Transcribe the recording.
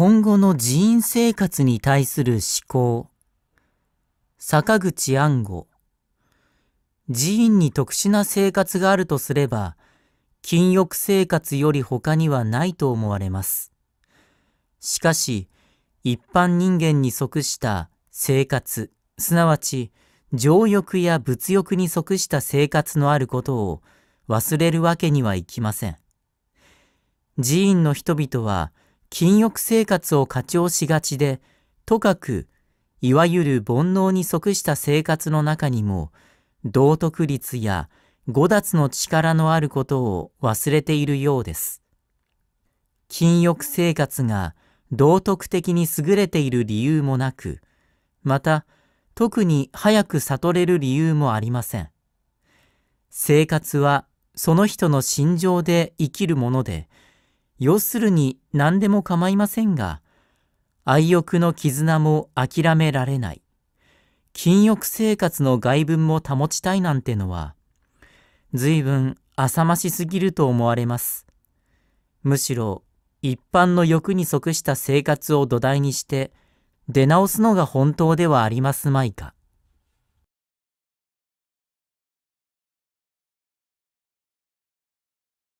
今後の寺院生活に対する思考。坂口安吾。寺院に特殊な生活があるとすれば、禁欲生活より他にはないと思われます。しかし、一般人間に即した生活、すなわち、情欲や物欲に即した生活のあることを忘れるわけにはいきません。寺院の人々は、禁欲生活を過長しがちで、とかく、いわゆる煩悩に即した生活の中にも、道徳率や五脱の力のあることを忘れているようです。禁欲生活が道徳的に優れている理由もなく、また、特に早く悟れる理由もありません。生活はその人の心情で生きるもので、要するに何でも構いませんが、愛欲の絆も諦められない、禁欲生活の外分も保ちたいなんてのは、随分浅ましすぎると思われます。むしろ一般の欲に即した生活を土台にして出直すのが本当ではありますまいか。